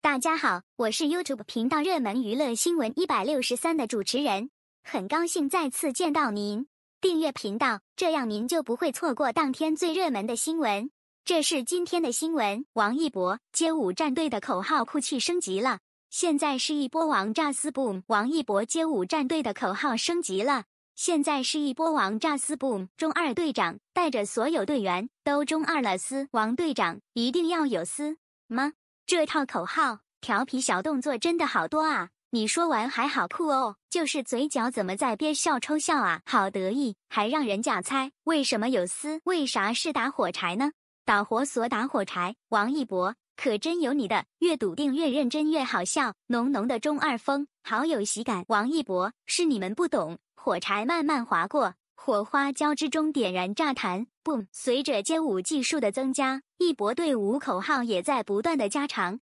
大家好，我是 YouTube 频道热门娱乐新闻一百六十三的主持人，很高兴再次见到您。订阅频道，这样您就不会错过当天最热门的新闻。这是今天的新闻：王一博街舞战队的口号酷气升级了，现在是一波王炸思 boom！王一博街舞战队的口号升级了，现在是一波王炸思 boom！中二队长带着所有队员都中二了，思王队长一定要有思吗？这套口号调皮小动作真的好多啊！你说完还好酷哦，就是嘴角怎么在憋笑抽笑啊？好得意，还让人家猜为什么有丝，为啥是打火柴呢？导火索打火柴，王一博可真有你的，越笃定越认真越好笑，浓浓的中二风，好有喜感。王一博是你们不懂，火柴慢慢划过。火花交织中点燃炸弹，boom！随着街舞技术的增加，一博队伍口号也在不断的加长。